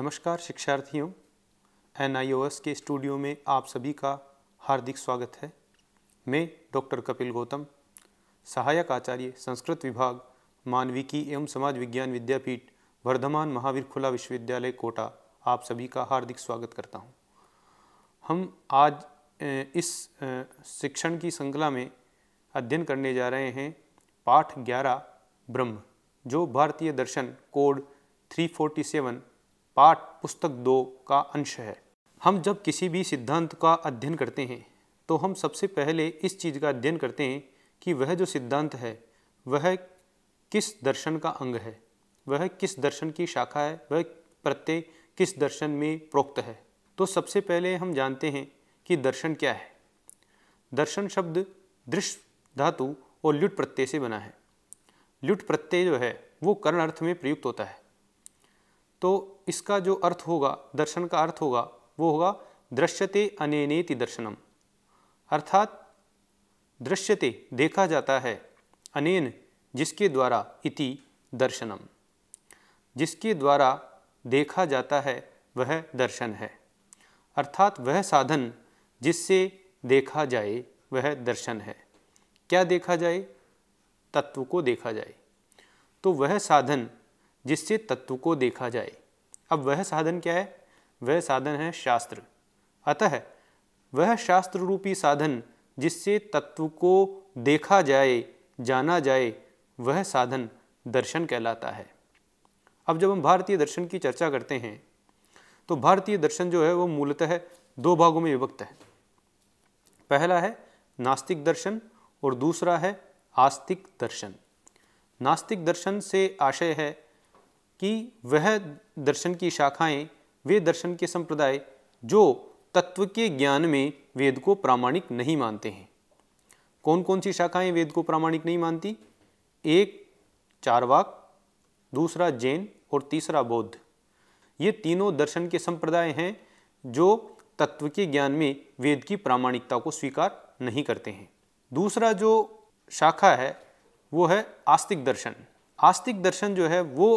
नमस्कार शिक्षार्थियों एन के स्टूडियो में आप सभी का हार्दिक स्वागत है मैं डॉक्टर कपिल गौतम सहायक आचार्य संस्कृत विभाग मानविकी एवं समाज विज्ञान विद्यापीठ वर्धमान महावीर खुला विश्वविद्यालय कोटा आप सभी का हार्दिक स्वागत करता हूं। हम आज इस शिक्षण की श्रृंखला में अध्ययन करने जा रहे हैं पाठ ग्यारह ब्रह्म जो भारतीय दर्शन कोड 347 पाठ पुस्तक दो का अंश है हम जब किसी भी सिद्धांत का अध्ययन करते हैं तो हम सबसे पहले इस चीज़ का अध्ययन करते हैं कि वह जो सिद्धांत है वह किस दर्शन का अंग है वह किस दर्शन की शाखा है वह प्रत्यय किस दर्शन में प्रोक्त है तो सबसे पहले हम जानते हैं कि दर्शन क्या है दर्शन शब्द दृश्य धातु और ल्युट प्रत्यय से बना है ल्युट प्रत्यय जो है वो कर्ण अर्थ में प्रयुक्त होता है तो इसका जो अर्थ होगा दर्शन का अर्थ होगा वो होगा दृश्यते अनेनेति दर्शनम अर्थात दृश्यते देखा जाता है अनेन जिसके द्वारा इति दर्शनम जिसके द्वारा देखा जाता है वह दर्शन है अर्थात वह साधन जिससे देखा जाए वह दर्शन है क्या देखा जाए तत्व को देखा जाए तो वह साधन जिससे तत्व को देखा जाए अब वह साधन क्या है वह साधन है शास्त्र अतः वह शास्त्र रूपी साधन जिससे तत्व को देखा जाए जाना जाए वह साधन दर्शन कहलाता है अब जब हम भारतीय दर्शन की चर्चा करते हैं तो भारतीय दर्शन जो है वो मूलतः दो भागों में विभक्त है पहला है नास्तिक दर्शन और दूसरा है आस्तिक दर्शन नास्तिक दर्शन से आशय है कि वह दर्शन की शाखाएं वे दर्शन के संप्रदाय जो तत्व के ज्ञान में वेद को प्रामाणिक नहीं मानते हैं कौन कौन सी शाखाएं वेद को प्रामाणिक नहीं मानती एक चारवाक दूसरा जैन और तीसरा बौद्ध ये तीनों दर्शन के संप्रदाय हैं जो तत्व के ज्ञान में वेद की प्रामाणिकता को स्वीकार नहीं करते हैं दूसरा जो शाखा है वो है आस्तिक दर्शन आस्तिक दर्शन जो है वो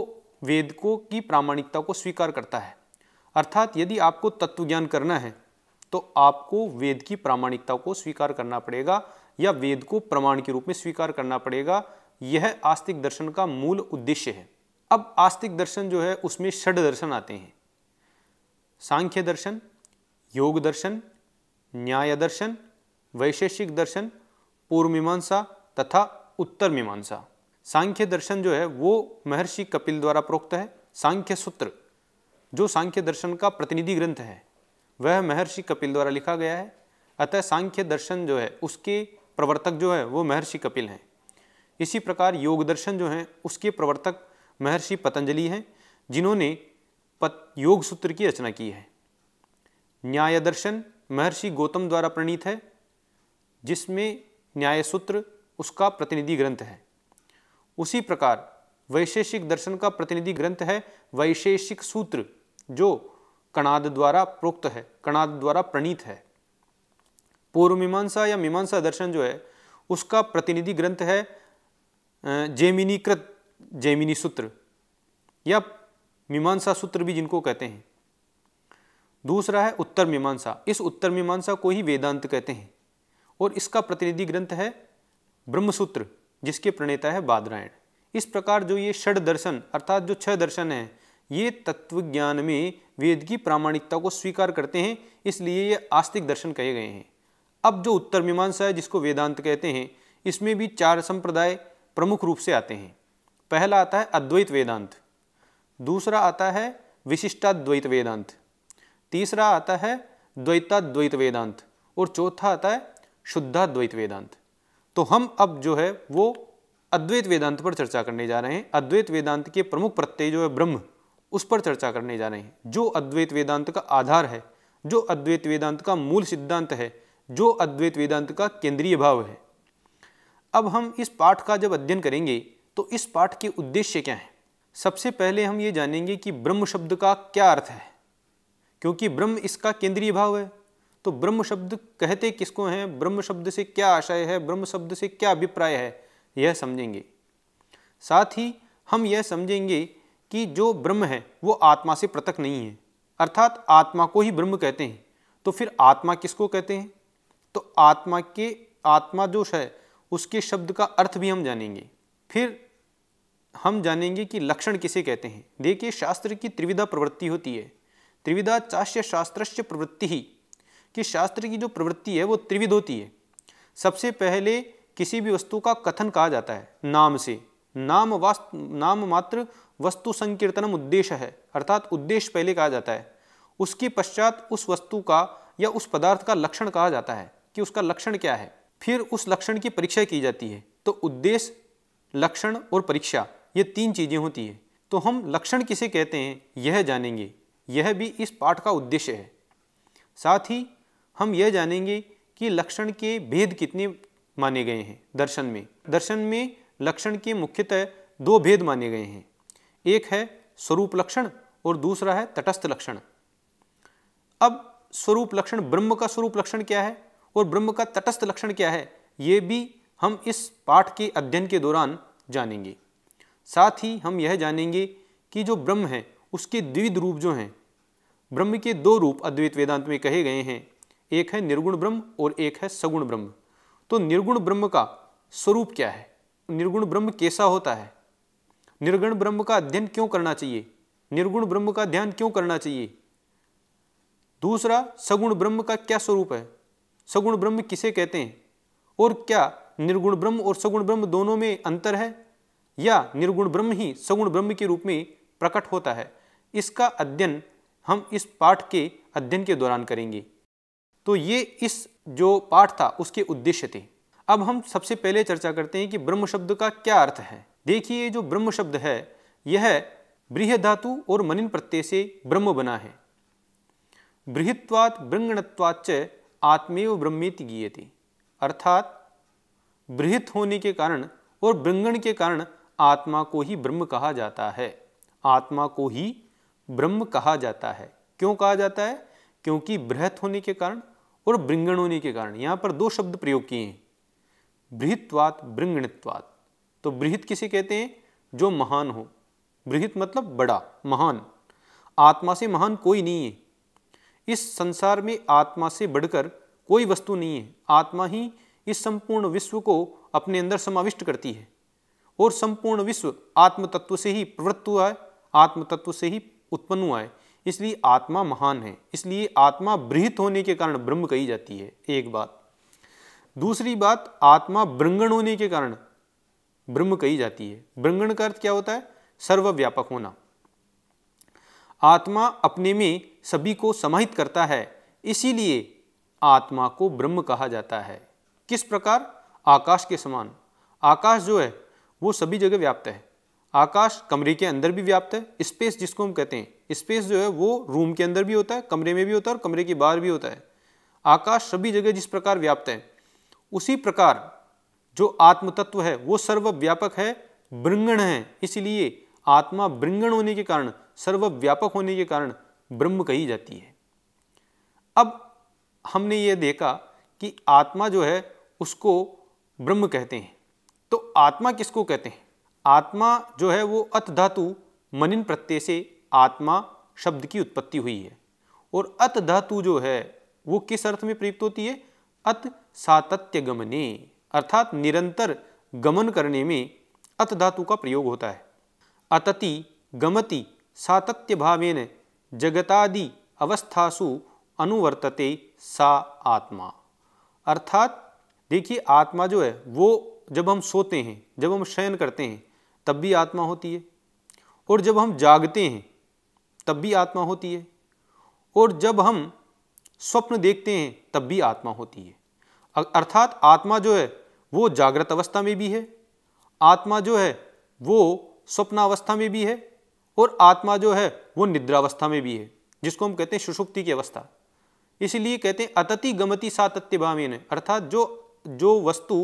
वेद को की प्रामाणिकता को स्वीकार करता है अर्थात यदि आपको तत्व ज्ञान करना है तो आपको वेद की प्रामाणिकता को स्वीकार करना पड़ेगा या वेद को प्रमाण के रूप में स्वीकार करना पड़ेगा यह आस्तिक दर्शन का मूल उद्देश्य है अब आस्तिक दर्शन जो है उसमें षड दर्शन आते हैं सांख्य दर्शन योग दर्शन न्याय दर्शन वैशेषिक दर्शन पूर्व मीमांसा तथा उत्तर मीमांसा सांख्य दर्शन जो है वो महर्षि कपिल द्वारा प्रोक्त है सांख्य सूत्र जो सांख्य दर्शन का प्रतिनिधि ग्रंथ है वह महर्षि कपिल द्वारा लिखा गया है अतः सांख्य दर्शन जो है उसके प्रवर्तक जो है वो महर्षि कपिल हैं इसी प्रकार योग दर्शन जो हैं उसके प्रवर्तक महर्षि पतंजलि हैं जिन्होंने पत योग सूत्र की रचना की है न्याय दर्शन महर्षि गौतम द्वारा प्रणीत है जिसमें न्याय सूत्र उसका प्रतिनिधि ग्रंथ है उसी प्रकार वैशेषिक दर्शन का प्रतिनिधि ग्रंथ है वैशेषिक सूत्र जो कणाद द्वारा प्रोक्त है कणाद द्वारा प्रणीत है पूर्व मीमांसा या मीमांसा दर्शन जो है उसका प्रतिनिधि ग्रंथ है जैमिनीकृत जैमिनी सूत्र या मीमांसा सूत्र भी जिनको कहते हैं दूसरा है उत्तर मीमांसा इस उत्तर मीमांसा को ही वेदांत कहते हैं और इसका प्रतिनिधि ग्रंथ है ब्रह्मसूत्र जिसके प्रणेता है बादरायण इस प्रकार जो ये षड दर्शन अर्थात जो छह दर्शन हैं ये तत्व ज्ञान में वेद की प्रामाणिकता को स्वीकार करते हैं इसलिए ये आस्तिक दर्शन कहे गए हैं अब जो उत्तर मीमांसा है जिसको वेदांत कहते हैं इसमें भी चार संप्रदाय प्रमुख रूप से आते हैं पहला आता है अद्वैत वेदांत दूसरा आता है विशिष्टाद्वैत वेदांत तीसरा आता है द्वैताद्वैत वेदांत और चौथा आता है शुद्धाद्वैत वेदांत तो हम अब जो है वो अद्वैत वेदांत पर चर्चा करने जा रहे हैं अद्वैत वेदांत के प्रमुख प्रत्यय जो है ब्रह्म उस पर चर्चा करने जा रहे हैं जो अद्वैत वेदांत का आधार है जो अद्वैत वेदांत का मूल सिद्धांत है जो अद्वैत वेदांत का केंद्रीय भाव है अब हम इस पाठ का जब अध्ययन करेंगे तो इस पाठ के उद्देश्य क्या हैं सबसे पहले हम ये जानेंगे कि ब्रह्म शब्द का क्या अर्थ है क्योंकि ब्रह्म इसका केंद्रीय भाव है तो ब्रह्म शब्द कहते किसको हैं ब्रह्म शब्द से क्या आशय है ब्रह्म शब्द से क्या अभिप्राय है यह समझेंगे साथ ही हम यह समझेंगे कि जो ब्रह्म है वो आत्मा से पृथक नहीं है अर्थात आत्मा को ही ब्रह्म कहते हैं तो फिर आत्मा किसको कहते हैं तो आत्मा के आत्मा जो है उसके शब्द का अर्थ भी हम जानेंगे फिर हम जानेंगे कि लक्षण किसे कहते हैं देखिए शास्त्र की त्रिविधा प्रवृत्ति होती है त्रिविधा चाष्य शास्त्र प्रवृत्ति ही कि शास्त्र की जो प्रवृत्ति है वो त्रिविध होती है सबसे पहले किसी भी वस्तु का कथन कहा जाता है नाम से नाम वास्त नाम मात्र वस्तु संकीर्तनम उद्देश्य है अर्थात उद्देश्य पहले कहा जाता है उसके पश्चात उस वस्तु का या उस पदार्थ का लक्षण कहा जाता है कि उसका लक्षण क्या है फिर उस लक्षण की परीक्षा की जाती है तो उद्देश्य लक्षण और परीक्षा ये तीन चीज़ें होती है तो हम लक्षण किसे कहते हैं यह जानेंगे यह भी इस पाठ का उद्देश्य है साथ ही हम यह जानेंगे कि लक्षण के भेद कितने माने गए हैं दर्शन में दर्शन में लक्षण के मुख्यतः दो भेद माने गए हैं एक है स्वरूप लक्षण और दूसरा है तटस्थ लक्षण अब स्वरूप लक्षण ब्रह्म का स्वरूप लक्षण क्या है और ब्रह्म का तटस्थ लक्षण क्या है ये भी हम इस पाठ के अध्ययन के दौरान जानेंगे साथ ही हम यह जानेंगे कि जो ब्रह्म है उसके द्विविध रूप जो हैं ब्रह्म के दो रूप अद्वैत वेदांत में कहे गए हैं एक है निर्गुण ब्रह्म और एक है सगुण ब्रह्म तो निर्गुण ब्रह्म का स्वरूप क्या है निर्गुण ब्रह्म कैसा होता है निर्गुण ब्रह्म का अध्ययन क्यों करना चाहिए निर्गुण ब्रह्म का ध्यान क्यों करना चाहिए दूसरा सगुण ब्रह्म का क्या स्वरूप है सगुण ब्रह्म किसे कहते हैं और क्या निर्गुण ब्रह्म और सगुण ब्रह्म दोनों में अंतर है या निर्गुण ब्रह्म ही सगुण ब्रह्म के रूप में प्रकट होता है इसका अध्ययन हम इस पाठ के अध्ययन के दौरान करेंगे तो ये इस जो पाठ था उसके उद्देश्य थे अब हम सबसे पहले चर्चा करते हैं कि ब्रह्म शब्द का क्या अर्थ है देखिए ये जो ब्रह्म शब्द है यह बृह धातु और मनिन प्रत्यय से ब्रह्म बना है बृहत्वात् बृंगणत्वाच्च आत्मेव ब्रह्मेति गीयते अर्थात बृहत होने के कारण और बृंगण के कारण आत्मा को ही ब्रह्म कहा जाता है आत्मा को ही ब्रह्म कहा जाता है क्यों कहा जाता है क्योंकि बृहत होने के कारण और भृंगण होने के कारण यहां पर दो शब्द प्रयोग किए हैं बृहत्वात बृंगणित्वात तो बृहत किसे कहते हैं जो महान हो बृहत मतलब बड़ा महान आत्मा से महान कोई नहीं है इस संसार में आत्मा से बढ़कर कोई वस्तु नहीं है आत्मा ही इस संपूर्ण विश्व को अपने अंदर समाविष्ट करती है और संपूर्ण विश्व आत्म तत्व से ही प्रवृत्त हुआ है आत्म तत्व से ही उत्पन्न हुआ है इसलिए आत्मा महान है इसलिए आत्मा बृहित होने के कारण ब्रह्म कही जाती है एक बात दूसरी बात आत्मा ब्रंगण होने के कारण ब्रह्म कही जाती है ब्रंगण का अर्थ क्या होता है सर्वव्यापक होना आत्मा अपने में सभी को समाहित करता है इसीलिए आत्मा को ब्रह्म कहा जाता है किस प्रकार आकाश के समान आकाश जो है वो सभी जगह व्याप्त है आकाश कमरे के अंदर भी व्याप्त है स्पेस जिसको हम कहते हैं स्पेस जो है वो रूम के अंदर भी होता है कमरे में भी होता है और कमरे के बाहर भी होता है आकाश सभी जगह जिस प्रकार व्याप्त है उसी प्रकार जो आत्म तत्व है वो सर्वव्यापक है ब्रंगण है इसलिए आत्मा ब्रंगण होने के कारण सर्वव्यापक होने के कारण ब्रह्म कही जाती है अब हमने ये देखा कि आत्मा जो है उसको ब्रह्म कहते हैं तो आत्मा किसको कहते हैं आत्मा जो है वो अत धातु मनिन प्रत्यय से आत्मा शब्द की उत्पत्ति हुई है और अत धातु जो है वो किस अर्थ में प्रयुक्त होती है अत सातत्य गमने अर्थात निरंतर गमन करने में अत धातु का प्रयोग होता है अतति गमति सातत्य भावेन जगतादि अवस्थासु अनुवर्तते सा आत्मा अर्थात देखिए आत्मा जो है वो जब हम सोते हैं जब हम शयन करते हैं तब भी आत्मा होती है और जब हम जागते हैं तब भी आत्मा होती है और जब हम स्वप्न देखते हैं तब भी आत्मा होती है अर्थात आत्मा जो है वो जागृत अवस्था में भी है आत्मा जो है वो स्वप्नावस्था में भी है और आत्मा जो है वो निद्रावस्था में भी है जिसको हम कहते हैं सुषुप्ति की अवस्था इसलिए कहते हैं अतति गमति सातत्य भामिन अर्थात जो जो वस्तु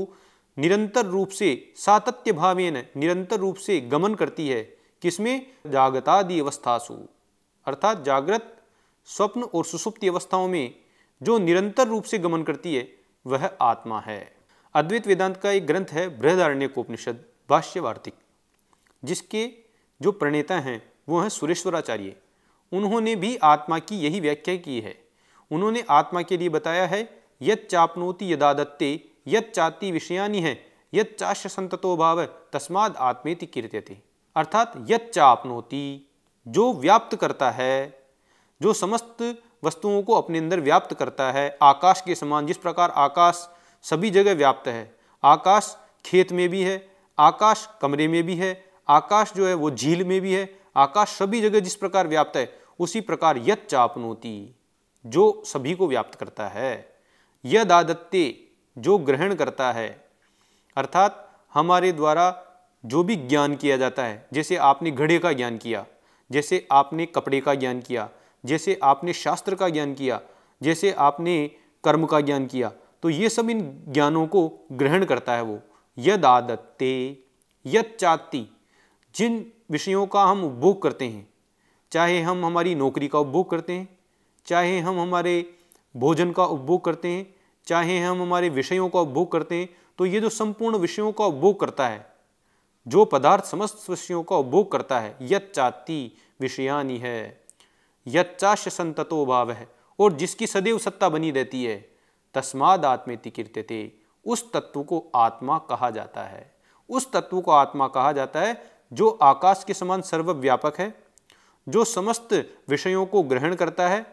निरंतर रूप से सातत्य भावेन निरंतर रूप से गमन करती है किसमें जागतादि अवस्थासु अर्थात जागृत स्वप्न और सुसुप्ति अवस्थाओं में जो निरंतर रूप से गमन करती है वह आत्मा है अद्वैत वेदांत का एक ग्रंथ है बृहदारण्य उपनिषद भाष्यवार्तिक जिसके जो प्रणेता हैं वो हैं सुरेश्वराचार्य उन्होंने भी आत्मा की यही व्याख्या की है उन्होंने आत्मा के लिए बताया है यद चापनोति यदादत्ते यद चाति विषयानी है यद चाश संततो भाव तस्माद आत्मेति कीर्त्यति अर्थात यद जो व्याप्त करता है जो समस्त वस्तुओं को अपने अंदर व्याप्त करता है आकाश के समान जिस प्रकार आकाश सभी जगह व्याप्त है आकाश खेत में भी है आकाश कमरे में भी है आकाश जो है वो झील में भी है आकाश सभी जगह जिस प्रकार व्याप्त है उसी प्रकार यद चापनोती जो सभी को व्याप्त करता है यदादत्ते जो ग्रहण करता है अर्थात हमारे द्वारा जो भी ज्ञान किया जाता है जैसे आपने घड़े का ज्ञान किया जैसे आपने कपड़े का ज्ञान किया जैसे आपने शास्त्र का ज्ञान किया जैसे आपने कर्म का ज्ञान किया तो ये सब इन ज्ञानों को ग्रहण करता है वो यद आदत्ते यद चाती जिन विषयों का हम उपभोग करते हैं चाहे हम हमारी नौकरी का उपभोग करते हैं चाहे हम हमारे भोजन का उपभोग करते हैं चाहे हम हमारे विषयों का उपभोग करते हैं तो ये जो संपूर्ण विषयों का उपभोग करता है जो पदार्थ समस्त विषयों का उपभोग करता है यत्चाति विषयानी है यच्चाश संततो भाव है और जिसकी सदैव सत्ता बनी रहती है तस्माद आत्मेति कीर्त्यते उस तत्व को आत्मा कहा जाता है उस तत्व को आत्मा कहा जाता है जो आकाश के समान सर्वव्यापक है जो समस्त विषयों को ग्रहण करता है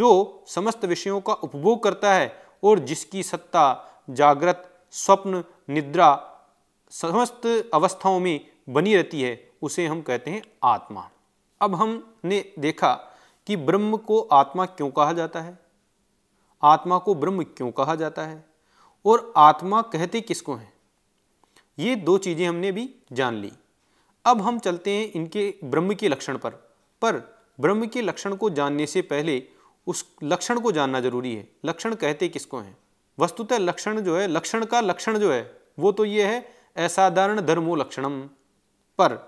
जो समस्त विषयों का उपभोग करता है और जिसकी सत्ता जागृत स्वप्न निद्रा समस्त अवस्थाओं में बनी रहती है उसे हम कहते हैं आत्मा अब हमने देखा कि ब्रह्म को आत्मा क्यों कहा जाता है आत्मा को ब्रह्म क्यों कहा जाता है और आत्मा कहते किसको हैं ये दो चीज़ें हमने भी जान ली अब हम चलते हैं इनके ब्रह्म के लक्षण पर पर ब्रह्म के लक्षण को जानने से पहले उस लक्षण को जानना जरूरी है लक्षण कहते किसको हैं वस्तुतः लक्षण जो है लक्षण का लक्षण जो है वो तो ये है असाधारण धर्मो लक्षणम पर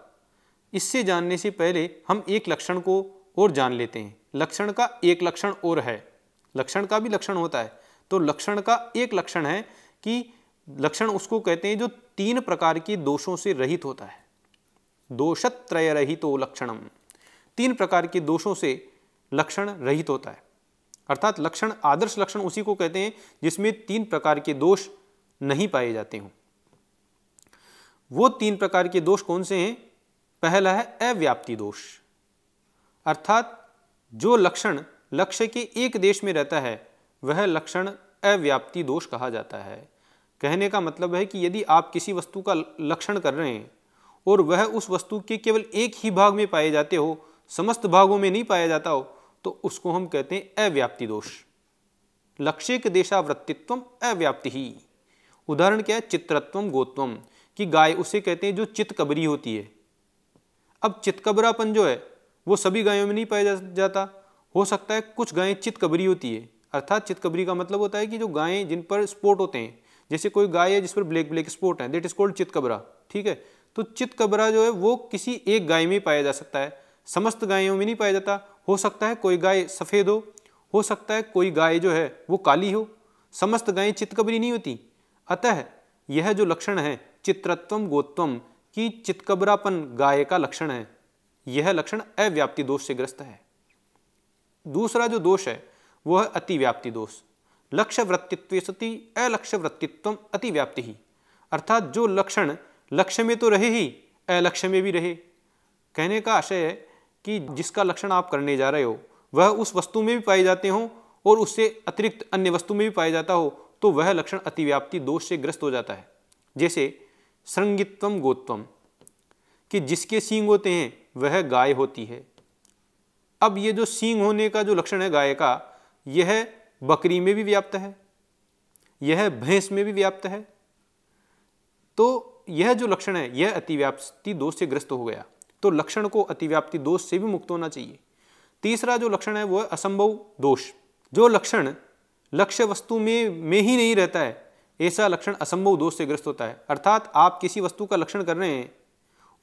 इससे जानने से पहले हम एक लक्षण को और जान लेते हैं लक्षण का एक लक्षण और है लक्षण का भी लक्षण होता है तो लक्षण का एक लक्षण है कि लक्षण उसको कहते हैं जो तीन प्रकार के दोषों से रहित होता है दोषत्रय रहित तो लक्षणम तीन प्रकार के दोषों से लक्षण रहित होता है अर्थात लक्षण आदर्श लक्षण उसी को कहते हैं जिसमें तीन प्रकार के दोष नहीं पाए जाते हों वो तीन प्रकार के दोष कौन से हैं पहला है अव्याप्ति दोष अर्थात जो लक्षण लक्ष्य के एक देश में रहता है वह लक्षण अव्याप्ति दोष कहा जाता है कहने का मतलब है कि यदि आप किसी वस्तु का लक्षण कर रहे हैं और वह उस वस्तु के केवल एक ही भाग में पाए जाते हो समस्त भागों में नहीं पाया जाता हो तो उसको हम कहते हैं अव्याप्ति दोष लक्ष्य के देशावृत्तित्व अव्याप्ति ही उदाहरण क्या है चित्रत्व गोत्वम कि गाय उसे कहते हैं जो चितकबरी होती है अब चितकबरापन जो है वो सभी गायों में नहीं पाया जा, जाता हो सकता है कुछ गायें चितकबरी होती है अर्थात चितकबरी का मतलब होता है कि जो गायें जिन पर स्पोर्ट होते हैं जैसे कोई गाय है जिस पर ब्लैक ब्लैक स्पोर्ट है देट इज कॉल्ड चितकबरा ठीक है तो चितकबरा जो है वो किसी एक गाय में पाया जा सकता है समस्त गायों में नहीं पाया जाता हो सकता है कोई गाय सफ़ेद हो हो सकता है कोई गाय जो है वो काली हो समस्त गायें चितकबरी नहीं होती अतः यह जो लक्षण है चित्रत्वम गोत्वम की चितकबरापन गाय का लक्षण है यह लक्षण अव्याप्ति दोष से ग्रस्त है दूसरा जो दोष है वह है अतिव्याप्ति दोष लक्ष्य वृत्तित्व सती अलक्ष्य वृत्तित्व अतिव्याप्ति ही अर्थात जो लक्षण लक्ष्य में तो रहे ही अलक्ष्य में भी रहे कहने का आशय है कि जिसका लक्षण आप करने जा रहे हो वह उस वस्तु में भी पाए जाते हो और उससे अतिरिक्त अन्य वस्तु में भी पाया जाता हो तो वह लक्षण अतिव्याप्ति दोष से ग्रस्त हो जाता है जैसे श्रृंगित्वम गोत्वम कि जिसके सींग होते हैं वह गाय होती है अब ये जो सींग होने का जो लक्षण है गाय का यह बकरी में भी व्याप्त है यह भैंस में भी व्याप्त है तो यह जो लक्षण है यह अतिव्याप्ति दोष से ग्रस्त हो गया तो लक्षण को अतिव्याप्ति दोष से भी मुक्त होना चाहिए तीसरा जो लक्षण है वो है असंभव दोष जो लक्षण लक्ष्य वस्तु में में ही नहीं रहता है ऐसा लक्षण असंभव दोष से ग्रस्त होता है अर्थात आप किसी वस्तु का लक्षण कर रहे हैं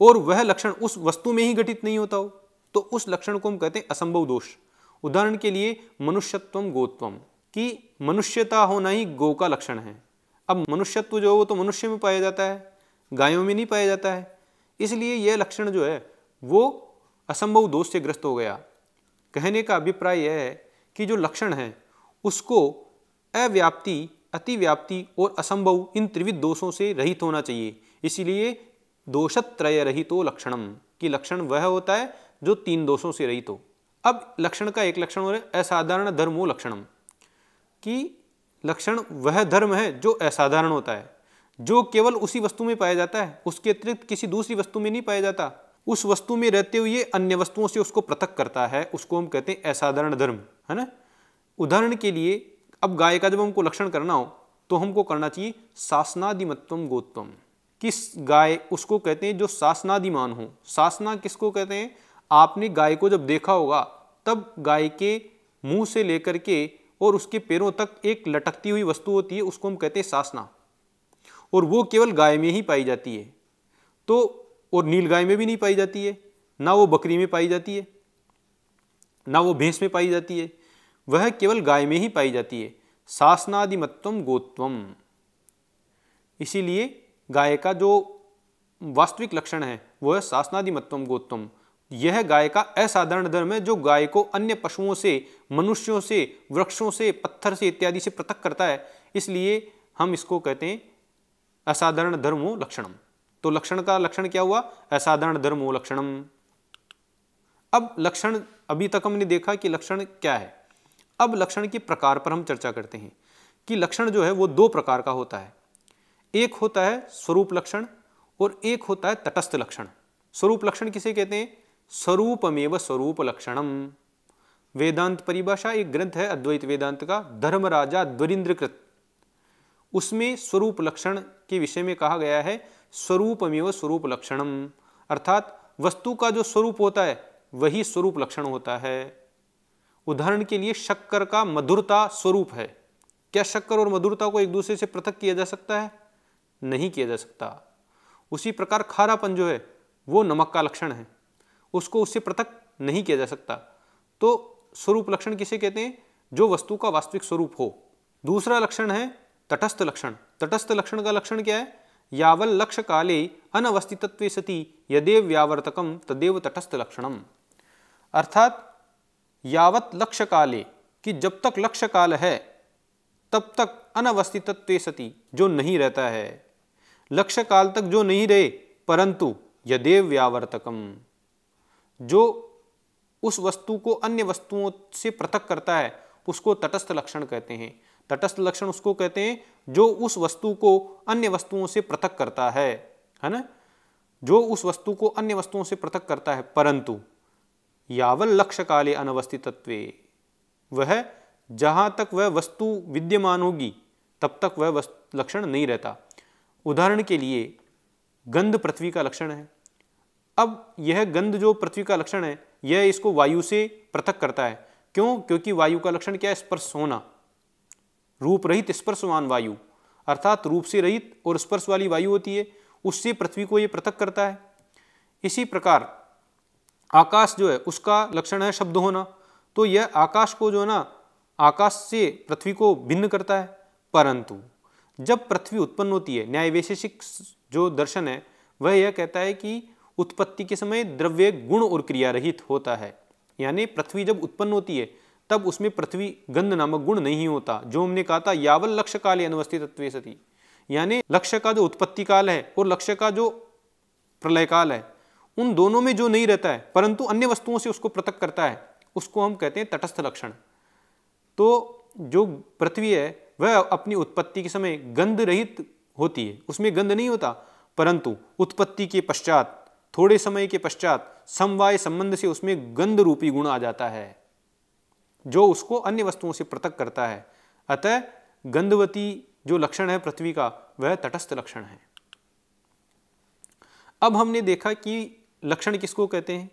और वह लक्षण उस वस्तु में ही घटित नहीं होता हो तो उस लक्षण को हम कहते हैं असंभव दोष उदाहरण के लिए मनुष्यत्व गोत्वम कि मनुष्यता होना ही गो का लक्षण है अब मनुष्यत्व जो है वो तो मनुष्य में पाया जाता है गायों में नहीं पाया जाता है इसलिए यह लक्षण जो है वो असंभव दोष से ग्रस्त हो गया कहने का अभिप्राय यह है कि जो लक्षण है उसको अव्याप्ति अतिव्याप्ति और असंभव इन त्रिविध दोषों से रहित होना चाहिए इसीलिए दोषत्रय रहितो लक्षणम कि लक्षण वह होता है जो तीन दोषों से रहित हो अब लक्षण का एक लक्षण हो रहा है असाधारण धर्मो लक्षणम कि लक्षण वह धर्म है जो असाधारण होता है जो केवल उसी वस्तु में पाया जाता है उसके अतिरिक्त किसी दूसरी वस्तु में नहीं पाया जाता उस वस्तु में रहते हुए अन्य वस्तुओं से उसको पृथक करता है उसको हम कहते हैं असाधारण धर्म है ना उदाहरण के लिए अब गाय का जब हमको लक्षण करना हो तो हमको करना चाहिए शासनादिमत्वम गोत्वम किस गाय उसको कहते हैं जो शासनादिमान हो शासना किसको कहते हैं आपने गाय को जब देखा होगा तब गाय के मुंह से लेकर के और उसके पैरों तक एक लटकती हुई वस्तु होती है उसको हम कहते हैं शासना और वो केवल गाय में ही पाई जाती है तो और नील गाय में भी नहीं पाई जाती है ना वो बकरी में पाई जाती है ना वो भैंस में पाई जाती है वह केवल गाय में ही पाई जाती है शासनादिमत्वम गोत्वम इसीलिए गाय का जो वास्तविक लक्षण है वह है शासनादिमत्वम गोत्वम यह गाय का असाधारण धर्म है जो गाय को अन्य पशुओं से मनुष्यों से वृक्षों से पत्थर से इत्यादि से पृथक करता है इसलिए हम इसको कहते हैं असाधारण धर्मो लक्षणम तो लक्षण का लक्षण क्या हुआ असाधारण धर्मो लक्षणम अब लक्षण अभी तक हमने देखा कि लक्षण क्या है अब लक्षण के प्रकार पर हम चर्चा करते हैं कि लक्षण जो है वो दो प्रकार का होता है एक होता है स्वरूप लक्षण और एक होता है तटस्थ लक्षण स्वरूप लक्षण किसे कहते हैं स्वरूपमेव स्वरूप लक्षणम वेदांत परिभाषा एक ग्रंथ है अद्वैत वेदांत का धर्मराजा द्वरिंद्रकृत उसमें स्वरूप लक्षण के विषय में कहा गया है स्वरूपमेव स्वरूप लक्षणम अर्थात वस्तु का जो स्वरूप होता है वही स्वरूप लक्षण होता है उदाहरण के लिए शक्कर का मधुरता स्वरूप है क्या शक्कर और मधुरता को एक दूसरे से पृथक किया जा सकता है नहीं किया जा सकता उसी प्रकार खारापन जो है वो नमक का लक्षण है उसको उससे पृथक नहीं किया जा सकता तो स्वरूप लक्षण किसे कहते हैं जो वस्तु का वास्तविक स्वरूप हो दूसरा लक्षण है तटस्थ लक्षण तटस्थ लक्षण का लक्षण क्या है यावल लक्ष्य काले अनवस्थितत्व सती यदेव व्यावर्तकम तदेव तटस्थ लक्षणम अर्थात यावत लक्ष्य काले कि जब तक लक्ष्य काल है तब तक अनवस्थितत्व सती जो नहीं रहता है लक्ष्य काल तक जो नहीं रहे परंतु यदेव व्यावर्तकम जो उस वस्तु को अन्य वस्तुओं से पृथक करता है उसको तटस्थ लक्षण कहते हैं तटस्थ लक्षण उसको कहते हैं जो उस वस्तु को अन्य वस्तुओं से पृथक करता है है ना जो उस वस्तु को अन्य वस्तुओं से पृथक करता है परंतु यावल लक्ष्य काले तत्व वह जहां तक वह वस्तु विद्यमान होगी तब तक वह लक्षण नहीं रहता उदाहरण के लिए गंध पृथ्वी का लक्षण है अब यह गंध जो पृथ्वी का लक्षण है यह इसको वायु से पृथक करता है क्यों क्योंकि वायु का लक्षण क्या है स्पर्श होना रूप रहित स्पर्शवान वायु अर्थात रूप से रहित और स्पर्श वाली वायु होती है उससे पृथ्वी को ये पृथक करता है इसी प्रकार आकाश जो है उसका लक्षण है शब्द होना तो यह आकाश को जो है ना आकाश से पृथ्वी को भिन्न करता है परंतु जब पृथ्वी उत्पन्न होती है न्याय वैशेषिक जो दर्शन है वह यह कहता है कि उत्पत्ति के समय द्रव्य गुण और क्रिया रहित होता है यानी पृथ्वी जब उत्पन्न होती है तब उसमें पृथ्वी गंध नामक गुण नहीं होता जो हमने कहा था यावल लक्ष्य काल अनुवस्थित तत्व सती यानी लक्ष्य का जो उत्पत्ति काल है और लक्ष्य का जो प्रलय काल है उन दोनों में जो नहीं रहता है परंतु अन्य वस्तुओं से उसको पृथक करता है उसको हम कहते हैं तटस्थ लक्षण तो जो पृथ्वी है वह अपनी उत्पत्ति के समय गंध रहित होती है उसमें गंध नहीं होता परंतु उत्पत्ति के पश्चात थोड़े समय के पश्चात समवाय संबंध से उसमें गंध रूपी गुण आ जाता है जो उसको अन्य वस्तुओं से पृथक करता है अतः गंधवती जो लक्षण है पृथ्वी का वह तटस्थ लक्षण है अब हमने देखा कि लक्षण किसको कहते हैं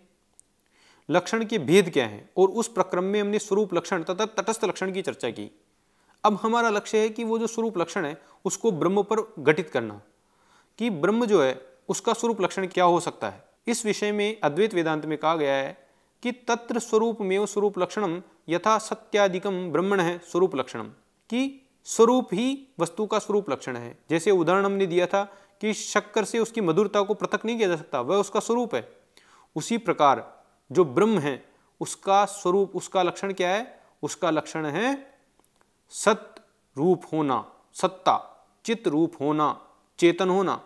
लक्षण के भेद क्या हैं और उस प्रक्रम में हमने स्वरूप लक्षण तथा तटस्थ लक्षण की चर्चा की अब हमारा लक्ष्य है कि वो जो स्वरूप लक्षण है उसको ब्रह्म पर गठित करना कि ब्रह्म जो है उसका स्वरूप लक्षण क्या हो सकता है इस विषय में अद्वैत वेदांत में कहा गया है कि तत्र स्वरूप में स्वरूप लक्षणम यथा सत्यादिकम ब्रह्मण है स्वरूप लक्षणम कि स्वरूप ही वस्तु का स्वरूप लक्षण है जैसे उदाहरण हमने दिया था कि शक्कर से उसकी मधुरता को पृथक नहीं किया जा सकता वह उसका स्वरूप है उसी प्रकार जो ब्रह्म है उसका स्वरूप उसका लक्षण क्या है उसका लक्षण है सत रूप होना सत्ता चित्त रूप होना चेतन होना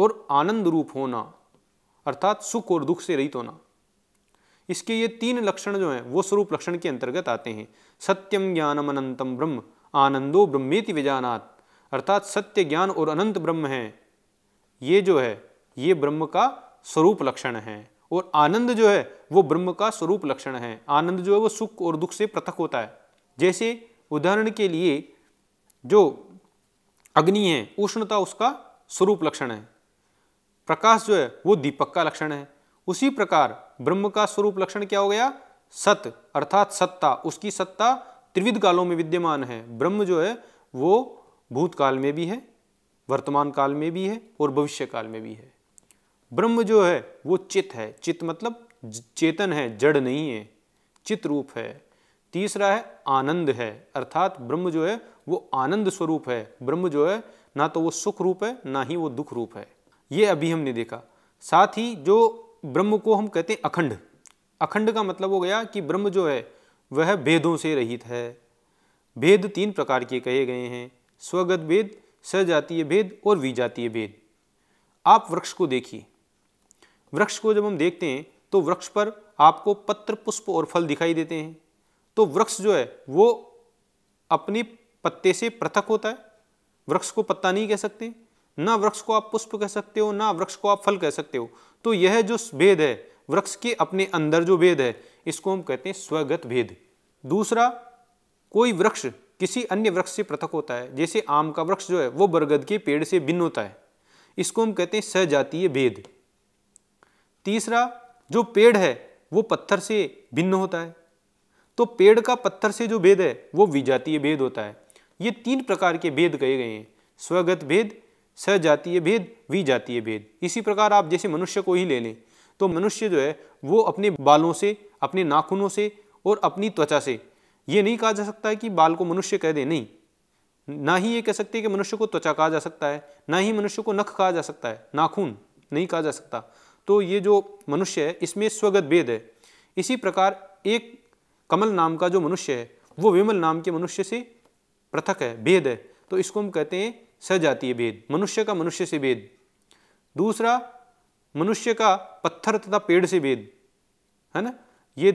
और आनंद रूप होना अर्थात सुख और दुख से रहित होना इसके ये तीन लक्षण जो हैं वो स्वरूप लक्षण के अंतर्गत आते हैं सत्यम ज्ञानम अनंतम ब्रह्म आनंदो ब्रह्मेति विजानात अर्थात सत्य ज्ञान और अनंत ब्रह्म है ये जो है ये ब्रह्म का स्वरूप लक्षण है और आनंद जो है वो ब्रह्म का स्वरूप लक्षण है आनंद जो है वो सुख और दुख से पृथक होता है जैसे उदाहरण के लिए जो अग्नि है उष्णता उसका स्वरूप लक्षण है प्रकाश जो है वो दीपक का लक्षण है उसी प्रकार ब्रह्म का स्वरूप लक्षण क्या हो गया सत अर्थात सत्ता उसकी सत्ता त्रिविध कालों में विद्यमान है ब्रह्म जो है वो भूतकाल में भी है वर्तमान काल में भी है और भविष्य काल में भी है ब्रह्म जो है वो चित है चित मतलब चेतन है जड़ नहीं है चित रूप है तीसरा है आनंद है अर्थात ब्रह्म जो है वो आनंद स्वरूप है ब्रह्म जो है ना तो वो सुख रूप है ना ही वो दुख रूप है ये अभी हमने देखा साथ ही जो ब्रह्म को हम कहते हैं अखंड अखंड का मतलब हो गया कि ब्रह्म जो है वह भेदों से रहित है भेद तीन प्रकार के कहे गए हैं स्वगत भेद सजातीय भेद और विजातीय भेद आप वृक्ष को देखिए वृक्ष को जब हम देखते हैं तो वृक्ष पर आपको पत्र पुष्प और फल दिखाई देते हैं तो वृक्ष जो है वो अपने पत्ते से पृथक होता है वृक्ष को पत्ता नहीं कह सकते ना वृक्ष को आप पुष्प कह सकते हो ना वृक्ष को आप फल कह सकते हो तो यह जो भेद है वृक्ष के अपने अंदर जो भेद है इसको हम कहते हैं स्वगत भेद दूसरा कोई वृक्ष किसी अन्य वृक्ष से पृथक होता है जैसे आम का वृक्ष जो है वो बरगद के पेड़ से भिन्न होता है इसको हम कहते हैं सजातीय भेद तीसरा जो पेड़ है वो पत्थर से भिन्न होता है तो पेड़ का पत्थर से जो भेद है वो विजातीय भेद होता है ये तीन प्रकार के भेद कहे गए हैं स्वगत भेद सजातीय भेद विजातीय भेद इसी प्रकार आप जैसे मनुष्य को ही ले लें तो मनुष्य जो है वो अपने बालों से अपने नाखूनों से और अपनी त्वचा से ये नहीं कहा जा सकता है कि बाल को मनुष्य कह दे नहीं ना ही ये कह सकते कि मनुष्य को त्वचा कहा जा सकता है ना ही मनुष्य को नख कहा जा सकता है नाखून नहीं कहा जा सकता तो ये जो मनुष्य है इसमें स्वगत भेद है इसी प्रकार एक कमल नाम का जो मनुष्य है वो विमल नाम के मनुष्य से पृथक है भेद है तो इसको हम कहते हैं सजातीय भेद मनुष्य का मनुष्य से भेद दूसरा मनुष्य का पत्थर तथा पेड़ से भेद है ना ये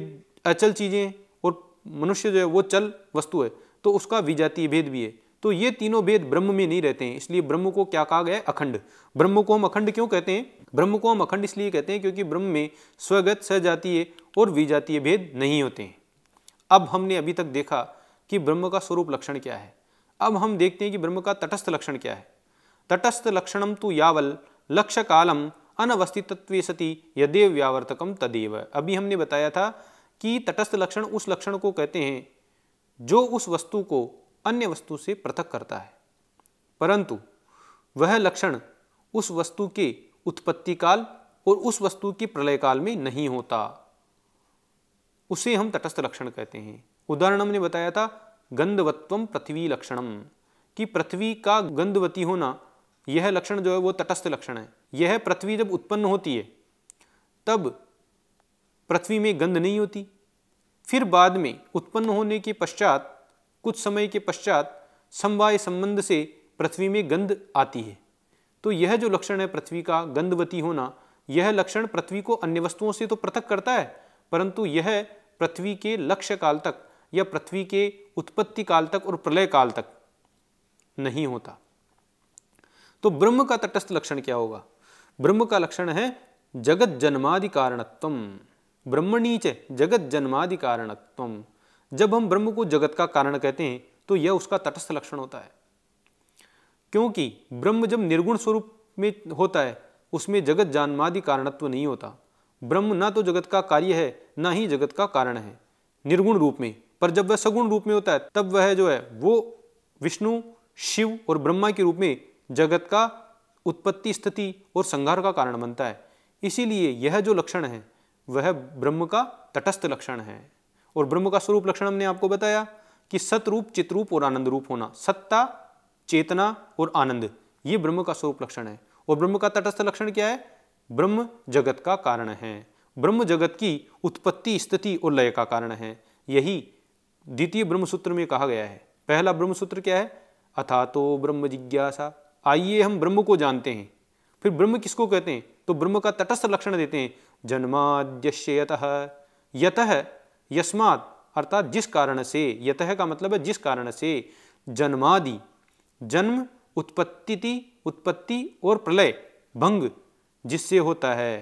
अचल चीज़ें और मनुष्य जो है वो चल वस्तु है तो उसका विजातीय भेद भी है तो ये तीनों भेद ब्रह्म में नहीं रहते हैं इसलिए ब्रह्म को क्या कहा गया है अखंड ब्रह्म को हम अखंड क्यों कहते हैं ब्रह्म को हम अखंड इसलिए कहते हैं क्योंकि ब्रह्म में स्वगत सजातीय और विजातीय भेद नहीं होते हैं अब हमने अभी तक देखा कि ब्रह्म का स्वरूप लक्षण क्या है अब हम देखते हैं कि ब्रह्म का तटस्थ लक्षण क्या है तटस्थ लक्षणम तो यावल लक्ष्य कालम अनवस्थितत्व सती यदेव व्यावर्तकम तदेव अभी हमने बताया था कि तटस्थ लक्षण उस लक्षण को कहते हैं जो उस वस्तु को अन्य वस्तु से पृथक करता है परंतु वह लक्षण उस वस्तु के उत्पत्ति काल और उस वस्तु के प्रलय काल में नहीं होता उसे हम तटस्थ लक्षण कहते हैं उदाहरण हमने बताया था गंधवत्वम पृथ्वी लक्षणम कि पृथ्वी का गंधवती होना यह लक्षण जो है वो तटस्थ लक्षण है यह पृथ्वी जब उत्पन्न होती है तब पृथ्वी में गंध नहीं होती फिर बाद में उत्पन्न होने के पश्चात कुछ समय के पश्चात समवाय संबंध से पृथ्वी में गंध आती है तो यह जो लक्षण है पृथ्वी का गंधवती होना यह लक्षण पृथ्वी को अन्य वस्तुओं से तो पृथक करता है परंतु यह पृथ्वी के लक्ष्य काल तक या पृथ्वी के उत्पत्ति काल तक और प्रलय काल तक नहीं होता तो ब्रह्म का तटस्थ लक्षण क्या होगा ब्रह्म का लक्षण है जगत जन्मादि कारणत्व ब्रह्मणीच जगत जन्मादि कारणत्व जब हम ब्रह्म को जगत का कारण कहते हैं तो यह उसका तटस्थ लक्षण होता है क्योंकि ब्रह्म जब निर्गुण स्वरूप में होता है उसमें जगत जन्मादि कारणत्व नहीं होता ब्रह्म ना तो जगत का कार्य है ना ही जगत का कारण है निर्गुण रूप में पर जब वह सगुण रूप में होता है तब वह जो है वो विष्णु शिव और ब्रह्मा के रूप में जगत का उत्पत्ति स्थिति और संघार का कारण बनता है इसीलिए यह जो लक्षण है वह ब्रह्म का तटस्थ लक्षण है और ब्रह्म का स्वरूप लक्षण हमने आपको बताया कि सतरूप चित्रूप और आनंद रूप होना सत्ता चेतना और आनंद ये ब्रह्म का स्वरूप लक्षण है और ब्रह्म का तटस्थ लक्षण क्या है ब्रह्म जगत का कारण है ब्रह्म जगत की उत्पत्ति स्थिति और लय का कारण है यही द्वितीय ब्रह्मसूत्र में कहा गया है पहला ब्रह्मसूत्र क्या है अथा तो ब्रह्म जिज्ञासा आइए हम ब्रह्म को जानते हैं फिर ब्रह्म किसको कहते हैं तो ब्रह्म का तटस्थ लक्षण देते हैं जन्माद्यश्य यत यतः अर्थात जिस कारण से यत का मतलब है जिस कारण से जन्मादि जन्म उत्पत्ति उत्पत्ति और प्रलय भंग जिससे होता है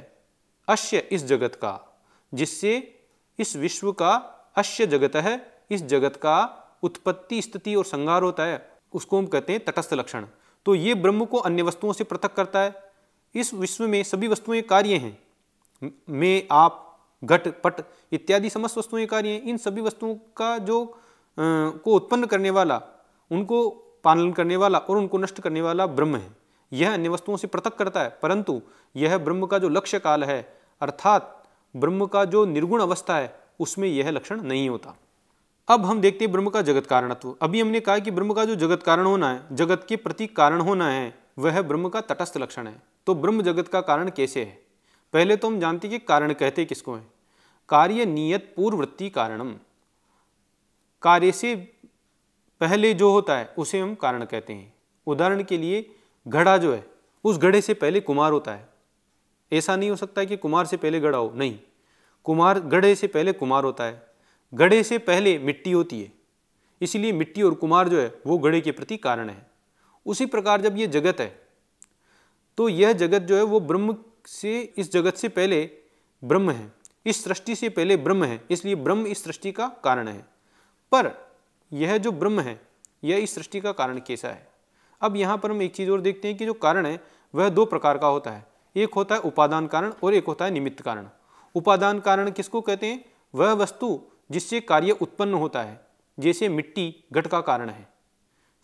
अश्य इस जगत का जिससे इस विश्व का अश्य जगत है इस जगत का उत्पत्ति स्थिति और संगार होता है उसको हम कहते हैं तटस्थ लक्षण तो ये ब्रह्म को अन्य वस्तुओं से पृथक करता है इस विश्व में सभी वस्तुएं कार्य हैं मैं आप घट पट इत्यादि समस्त वस्तुएं कार्य हैं इन सभी वस्तुओं का जो आ, को उत्पन्न करने वाला उनको पालन करने वाला और उनको नष्ट करने वाला ब्रह्म है यह अन्य वस्तुओं से पृथक करता है परंतु यह ब्रह्म का जो लक्ष्य काल है अर्थात ब्रह्म का जो निर्गुण अवस्था है उसमें यह लक्षण नहीं होता अब हम देखते हैं ब्रह्म का जगत कारणत्व अभी हमने कहा कि ब्रह्म का जो जगत कारण होना है जगत के प्रति कारण होना है वह ब्रह्म का तटस्थ लक्षण है तो ब्रह्म जगत का कारण कैसे है पहले तो हम जानते कि कारण कहते किसको है कार्य नियत पूर्ववृत्ति कारणम कार्य से पहले जो होता है उसे हम कारण कहते हैं उदाहरण के लिए घड़ा जो है उस घड़े से पहले कुमार होता है ऐसा नहीं हो सकता है कि कुमार से पहले घड़ा हो नहीं कुमार घड़े से पहले कुमार होता है गढ़े से पहले मिट्टी होती है इसलिए मिट्टी और कुमार जो है वो गढ़े के प्रति कारण है उसी प्रकार जब ये जगत है तो यह जगत जो है वो ब्रह्म से इस जगत से पहले ब्रह्म है इस सृष्टि से पहले ब्रह्म है इसलिए ब्रह्म इस सृष्टि का कारण है पर यह जो ब्रह्म है यह इस सृष्टि का कारण कैसा है अब यहाँ पर हम एक चीज़ और देखते हैं कि जो कारण है वह दो प्रकार का होता है एक होता है उपादान कारण और एक होता है निमित्त कारण उपादान कारण किसको कहते हैं वह वस्तु जिससे कार्य उत्पन्न होता है जैसे मिट्टी घट का कारण है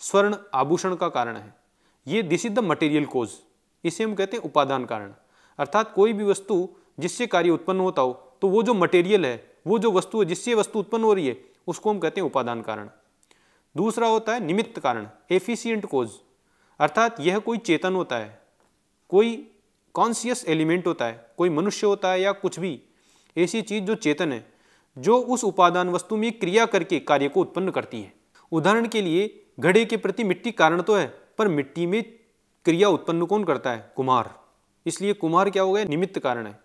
स्वर्ण आभूषण का कारण है ये this is the material cause इसे हम कहते हैं उपादान कारण अर्थात कोई भी वस्तु जिससे कार्य उत्पन्न होता हो तो वो जो मटेरियल है वो जो वस्तु है जिससे वस्तु उत्पन्न हो रही है उसको हम कहते हैं उपादान कारण दूसरा होता है निमित्त कारण एफिशियंट कोज अर्थात यह कोई चेतन होता है कोई कॉन्सियस एलिमेंट होता है कोई मनुष्य होता है या कुछ भी ऐसी चीज़ जो चेतन है जो उस उपादान वस्तु में क्रिया करके कार्य को उत्पन्न करती हैं उदाहरण के लिए घड़े के प्रति मिट्टी कारण तो है पर मिट्टी में क्रिया उत्पन्न कौन करता है कुमार इसलिए कुमार क्या हो गया निमित्त कारण है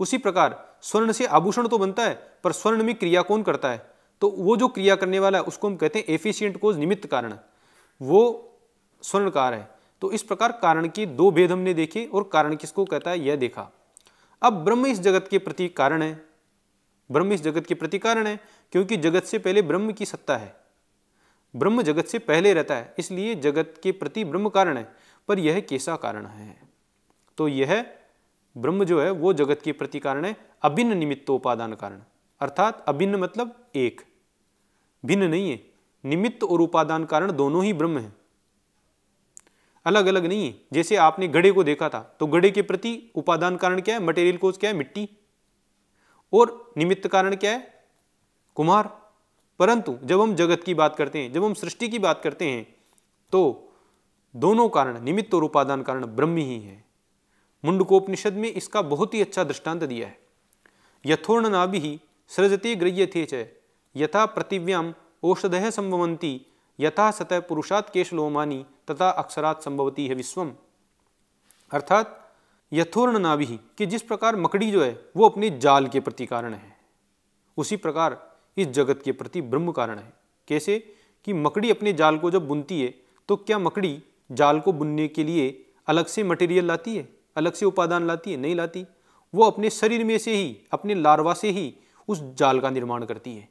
उसी प्रकार स्वर्ण से आभूषण तो बनता है पर स्वर्ण में क्रिया कौन करता है तो वो जो क्रिया करने वाला है उसको हम कहते हैं एफिशियंट कोज निमित्त कारण वो स्वर्णकार है तो इस प्रकार कारण के दो भेद हमने देखे और कारण किसको कहता है यह देखा अब ब्रह्म इस जगत के प्रति कारण है ब्रह्म इस जगत के प्रति कारण है क्योंकि जगत से पहले ब्रह्म की सत्ता है ब्रह्म जगत से पहले रहता है इसलिए जगत के प्रति ब्रह्म कारण है पर यह कैसा कारण है तो यह ब्रह्म जो है वो जगत के प्रति कारण है अभिन्न निमित्त उपादान कारण अर्थात अभिन्न मतलब एक भिन्न नहीं है निमित्त और उपादान कारण दोनों ही ब्रह्म है अलग अलग नहीं है जैसे आपने घड़े को देखा था तो घड़े के प्रति उपादान कारण क्या है मटेरियल कोज क्या है मिट्टी और निमित्त कारण क्या है कुमार परंतु जब हम जगत की बात करते हैं जब हम सृष्टि की बात करते हैं तो दोनों कारण निमित्त और उपादान कारण ब्रह्म ही है मुंडकोपनिषद में इसका बहुत ही अच्छा दृष्टांत दिया है यथोर्ण नाभि ही सृजते गृह्य थे च यथा प्रतिव्याम औषधय संभवंती यथा सतः पुरुषात केशलोमानी तथा अक्षरात संभवती है विश्वम अर्थात यथोर्ण नाभि कि जिस प्रकार मकड़ी जो है वो अपने जाल के प्रति कारण है उसी प्रकार इस जगत के प्रति ब्रह्म कारण है कैसे कि मकड़ी अपने जाल को जब बुनती है तो क्या मकड़ी जाल को बुनने के लिए अलग से मटेरियल लाती है अलग से उपादान लाती है नहीं लाती वो अपने शरीर में से ही अपने लार्वा से ही उस जाल का निर्माण करती है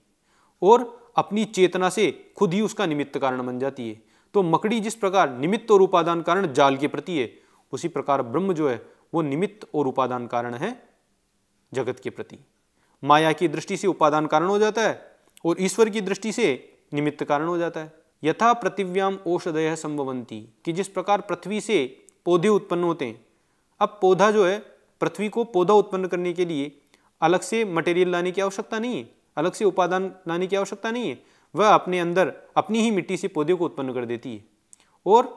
और अपनी चेतना से खुद ही उसका निमित्त कारण बन जाती है तो मकड़ी जिस प्रकार निमित्त और उपादान कारण जाल के प्रति है उसी प्रकार ब्रह्म जो है वो निमित्त और उपादान कारण है जगत के प्रति माया की दृष्टि से उपादान कारण हो जाता है और ईश्वर की दृष्टि से निमित्त कारण हो जाता है यथा पृथिव्याम औषधय संभवंती कि जिस प्रकार पृथ्वी से पौधे उत्पन्न होते हैं अब पौधा जो है पृथ्वी को पौधा उत्पन्न करने के लिए अलग से मटेरियल लाने की आवश्यकता नहीं है अलग से उपादान लाने की आवश्यकता नहीं है वह अपने अंदर अपनी ही मिट्टी से पौधे को उत्पन्न कर देती है और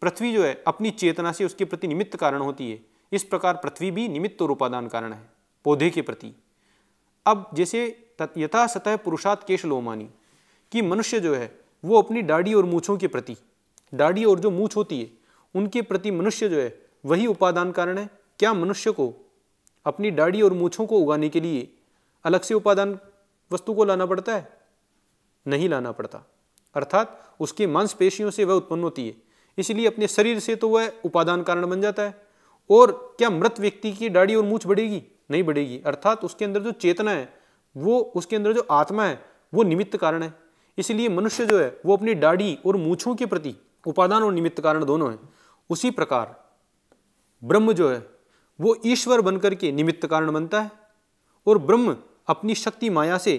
पृथ्वी जो है अपनी चेतना से उसके प्रति निमित्त कारण होती है इस प्रकार पृथ्वी भी निमित्त और उपादान कारण है पौधे के प्रति अब जैसे यथा सतह पुरुषात केश लोमानी कि मनुष्य जो है वो अपनी दाढ़ी और मूछों के प्रति दाढ़ी और जो मूछ होती है उनके प्रति मनुष्य जो है वही उपादान कारण है क्या मनुष्य को अपनी दाढ़ी और मूछों को उगाने के लिए अलग से उपादान वस्तु को लाना पड़ता है नहीं लाना पड़ता अर्थात उसके मांसपेशियों से वह उत्पन्न होती है इसलिए अपने शरीर से तो वह उपादान कारण बन जाता है और क्या मृत व्यक्ति की दाढ़ी और मूछ बढ़ेगी नहीं बढ़ेगी अर्थात उसके अंदर जो चेतना है वो उसके अंदर जो आत्मा है वो निमित्त कारण है इसलिए मनुष्य जो है वो अपनी दाढ़ी और मूछों के प्रति उपादान और निमित्त कारण दोनों हैं उसी प्रकार ब्रह्म जो है वो ईश्वर बनकर के निमित्त कारण बनता है और ब्रह्म अपनी शक्ति माया से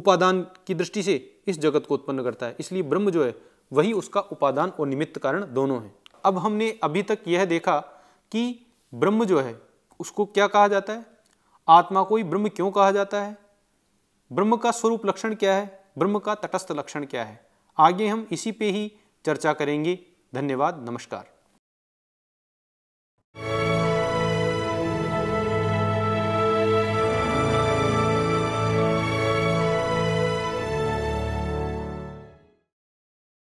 उपादान की दृष्टि से इस जगत को उत्पन्न करता है इसलिए ब्रह्म जो है वही उसका उपादान और निमित्त कारण दोनों हैं अब हमने अभी तक यह देखा कि ब्रह्म जो है उसको क्या कहा जाता है आत्मा को ही ब्रह्म क्यों कहा जाता है ब्रह्म का स्वरूप लक्षण क्या है ब्रह्म का तटस्थ लक्षण क्या है आगे हम इसी पे ही चर्चा करेंगे धन्यवाद नमस्कार